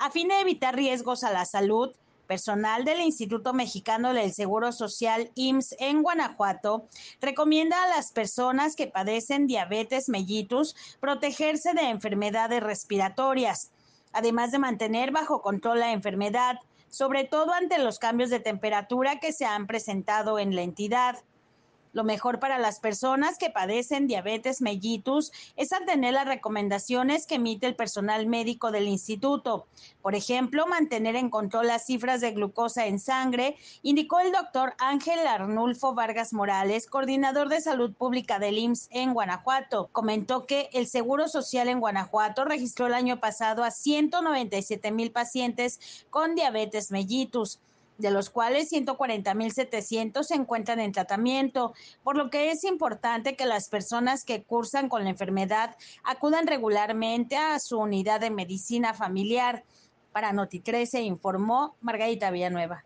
A fin de evitar riesgos a la salud, personal del Instituto Mexicano del Seguro Social IMSS en Guanajuato recomienda a las personas que padecen diabetes mellitus protegerse de enfermedades respiratorias, además de mantener bajo control la enfermedad, sobre todo ante los cambios de temperatura que se han presentado en la entidad. Lo mejor para las personas que padecen diabetes mellitus es atender las recomendaciones que emite el personal médico del instituto. Por ejemplo, mantener en control las cifras de glucosa en sangre, indicó el doctor Ángel Arnulfo Vargas Morales, coordinador de salud pública del IMSS en Guanajuato. Comentó que el Seguro Social en Guanajuato registró el año pasado a 197 mil pacientes con diabetes mellitus de los cuales 140.700 se encuentran en tratamiento, por lo que es importante que las personas que cursan con la enfermedad acudan regularmente a su unidad de medicina familiar. Para Noti informó Margarita Villanueva.